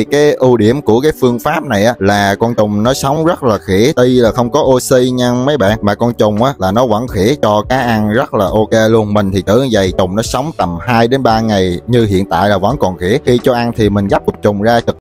thì cái ưu điểm của cái phương pháp này á là con trùng nó sống rất là khỉ tuy là không có oxy nha mấy bạn mà con trùng á là nó vẫn khỉ cho cá ăn rất là ok luôn mình thì tưởng như vậy trùng nó sống tầm 2 đến 3 ngày như hiện tại là vẫn còn khỉ khi cho ăn thì mình gấp cục trùng ra trực